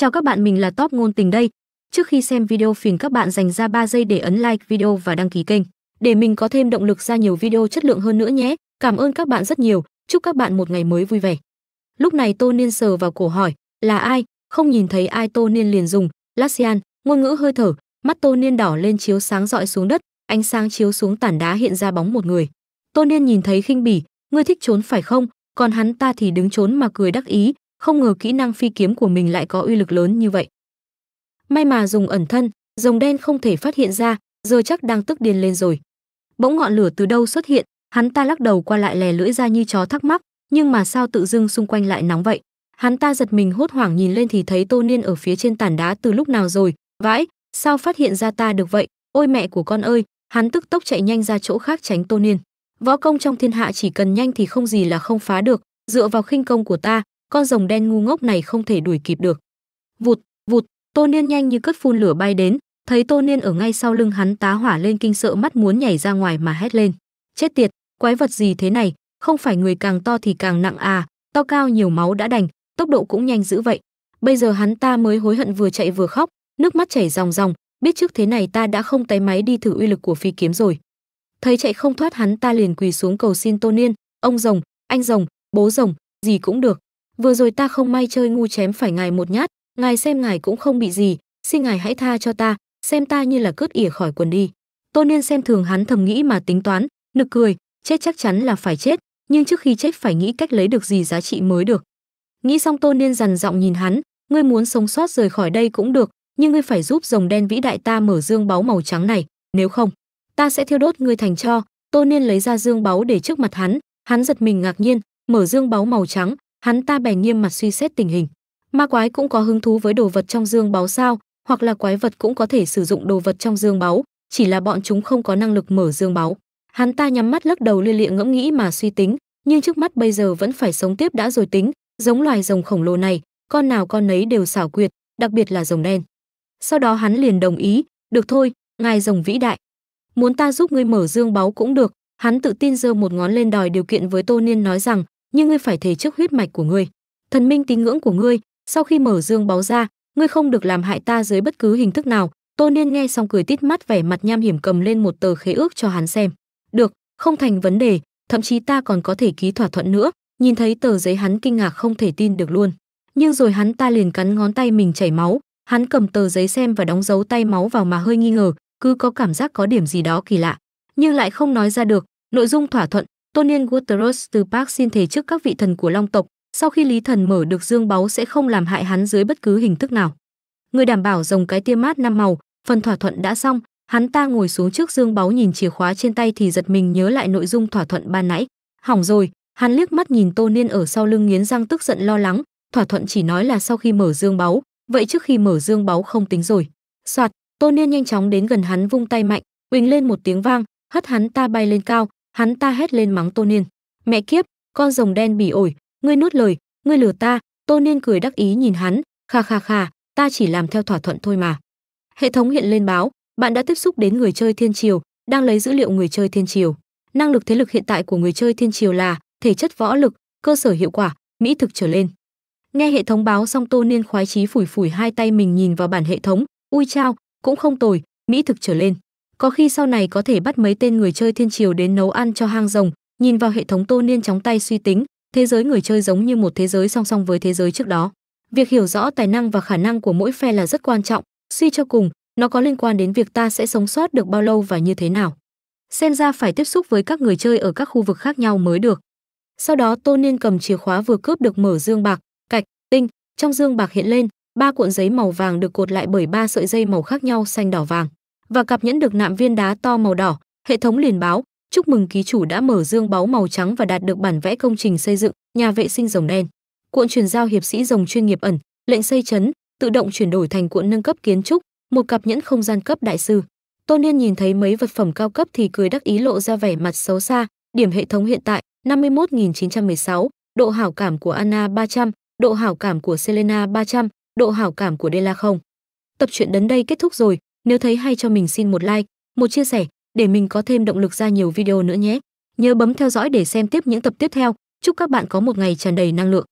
Chào các bạn, mình là Top ngôn tình đây. Trước khi xem video phiền các bạn dành ra 3 giây để ấn like video và đăng ký kênh để mình có thêm động lực ra nhiều video chất lượng hơn nữa nhé. Cảm ơn các bạn rất nhiều, chúc các bạn một ngày mới vui vẻ. Lúc này Tô Niên sờ vào cổ hỏi, là ai? Không nhìn thấy ai Tô Niên liền dùng, Lassian, ngôn ngữ hơi thở, mắt Tô Niên đỏ lên chiếu sáng dọi xuống đất, ánh sáng chiếu xuống tản đá hiện ra bóng một người. Tô Niên nhìn thấy khinh bỉ, ngươi thích trốn phải không? Còn hắn ta thì đứng trốn mà cười đắc ý, không ngờ kỹ năng phi kiếm của mình lại có uy lực lớn như vậy. May mà dùng ẩn thân, rồng đen không thể phát hiện ra, giờ chắc đang tức điên lên rồi. Bỗng ngọn lửa từ đâu xuất hiện, hắn ta lắc đầu qua lại lè lưỡi ra như chó thắc mắc, nhưng mà sao tự dưng xung quanh lại nóng vậy? Hắn ta giật mình hốt hoảng nhìn lên thì thấy Tô Niên ở phía trên tản đá từ lúc nào rồi, vãi, sao phát hiện ra ta được vậy? Ôi mẹ của con ơi, hắn tức tốc chạy nhanh ra chỗ khác tránh Tô Niên. Võ công trong thiên hạ chỉ cần nhanh thì không gì là không phá được, dựa vào khinh công của ta, con rồng đen ngu ngốc này không thể đuổi kịp được. Vụt, vụt, Tô Niên nhanh như cất phun lửa bay đến, thấy Tô Niên ở ngay sau lưng hắn tá hỏa lên kinh sợ mắt muốn nhảy ra ngoài mà hét lên. Chết tiệt, quái vật gì thế này, không phải người càng to thì càng nặng à, to cao nhiều máu đã đành, tốc độ cũng nhanh dữ vậy. Bây giờ hắn ta mới hối hận vừa chạy vừa khóc, nước mắt chảy ròng ròng, biết trước thế này ta đã không tay máy đi thử uy lực của phi kiếm rồi. Thấy chạy không thoát hắn ta liền quỳ xuống cầu xin Tô Niên, ông rồng, anh rồng, bố rồng, gì cũng được, vừa rồi ta không may chơi ngu chém phải ngài một nhát ngài xem ngài cũng không bị gì xin ngài hãy tha cho ta xem ta như là cướp ỉa khỏi quần đi tôn niên xem thường hắn thầm nghĩ mà tính toán nực cười chết chắc chắn là phải chết nhưng trước khi chết phải nghĩ cách lấy được gì giá trị mới được nghĩ xong tôn niên dằn giọng nhìn hắn ngươi muốn sống sót rời khỏi đây cũng được nhưng ngươi phải giúp rồng đen vĩ đại ta mở dương báu màu trắng này nếu không ta sẽ thiêu đốt ngươi thành cho tôn niên lấy ra dương báu để trước mặt hắn hắn giật mình ngạc nhiên mở dương báu màu trắng hắn ta bèn nghiêm mặt suy xét tình hình ma quái cũng có hứng thú với đồ vật trong dương báu sao hoặc là quái vật cũng có thể sử dụng đồ vật trong dương báu chỉ là bọn chúng không có năng lực mở dương báu hắn ta nhắm mắt lắc đầu lia lịa ngẫm nghĩ mà suy tính nhưng trước mắt bây giờ vẫn phải sống tiếp đã rồi tính giống loài rồng khổng lồ này con nào con nấy đều xảo quyệt đặc biệt là rồng đen sau đó hắn liền đồng ý được thôi ngài rồng vĩ đại muốn ta giúp ngươi mở dương báu cũng được hắn tự tin giơ một ngón lên đòi điều kiện với tô niên nói rằng nhưng ngươi phải thề trước huyết mạch của ngươi, thần minh tín ngưỡng của ngươi, sau khi mở dương báo ra, ngươi không được làm hại ta dưới bất cứ hình thức nào." Tô Niên nghe xong cười tít mắt vẻ mặt nham hiểm cầm lên một tờ khế ước cho hắn xem. "Được, không thành vấn đề, thậm chí ta còn có thể ký thỏa thuận nữa." Nhìn thấy tờ giấy hắn kinh ngạc không thể tin được luôn. Nhưng rồi hắn ta liền cắn ngón tay mình chảy máu, hắn cầm tờ giấy xem và đóng dấu tay máu vào mà hơi nghi ngờ, cứ có cảm giác có điểm gì đó kỳ lạ, nhưng lại không nói ra được, nội dung thỏa thuận Tôn Niên Guterres từ Park xin thề trước các vị thần của Long tộc, sau khi Lý Thần mở được dương báu sẽ không làm hại hắn dưới bất cứ hình thức nào. Người đảm bảo rồng cái tia mát năm màu, phần thỏa thuận đã xong, hắn ta ngồi xuống trước dương báu nhìn chìa khóa trên tay thì giật mình nhớ lại nội dung thỏa thuận ban nãy. Hỏng rồi, hắn liếc mắt nhìn Tô Niên ở sau lưng nghiến răng tức giận lo lắng, thỏa thuận chỉ nói là sau khi mở dương báu, vậy trước khi mở dương báu không tính rồi. Soạt, Tô Niên nhanh chóng đến gần hắn vung tay mạnh, uỳnh lên một tiếng vang, hất hắn ta bay lên cao, hắn ta hét lên mắng tô niên mẹ kiếp con rồng đen bỉ ổi ngươi nuốt lời ngươi lừa ta tô niên cười đắc ý nhìn hắn kha kha kha ta chỉ làm theo thỏa thuận thôi mà hệ thống hiện lên báo bạn đã tiếp xúc đến người chơi thiên triều đang lấy dữ liệu người chơi thiên triều năng lực thế lực hiện tại của người chơi thiên triều là thể chất võ lực cơ sở hiệu quả mỹ thực trở lên nghe hệ thống báo xong tô niên khoái chí phủi phủi hai tay mình nhìn vào bản hệ thống ui trao cũng không tồi mỹ thực trở lên có khi sau này có thể bắt mấy tên người chơi thiên triều đến nấu ăn cho hang rồng nhìn vào hệ thống tô niên chóng tay suy tính thế giới người chơi giống như một thế giới song song với thế giới trước đó việc hiểu rõ tài năng và khả năng của mỗi phe là rất quan trọng suy cho cùng nó có liên quan đến việc ta sẽ sống sót được bao lâu và như thế nào xem ra phải tiếp xúc với các người chơi ở các khu vực khác nhau mới được sau đó tô niên cầm chìa khóa vừa cướp được mở dương bạc cạch tinh trong dương bạc hiện lên ba cuộn giấy màu vàng được cột lại bởi ba sợi dây màu khác nhau xanh đỏ vàng và cặp nhẫn được nạm viên đá to màu đỏ, hệ thống liền báo, chúc mừng ký chủ đã mở dương báu màu trắng và đạt được bản vẽ công trình xây dựng nhà vệ sinh rồng đen. Cuộn chuyển giao hiệp sĩ rồng chuyên nghiệp ẩn, lệnh xây chấn, tự động chuyển đổi thành cuộn nâng cấp kiến trúc, một cặp nhẫn không gian cấp đại sư. Tôn Niên nhìn thấy mấy vật phẩm cao cấp thì cười đắc ý lộ ra vẻ mặt xấu xa, điểm hệ thống hiện tại 51916, độ hảo cảm của Anna 300, độ hảo cảm của Selena 300, độ hảo cảm của Dela không. Tập truyện đến đây kết thúc rồi, nếu thấy hay cho mình xin một like, một chia sẻ để mình có thêm động lực ra nhiều video nữa nhé. Nhớ bấm theo dõi để xem tiếp những tập tiếp theo. Chúc các bạn có một ngày tràn đầy năng lượng.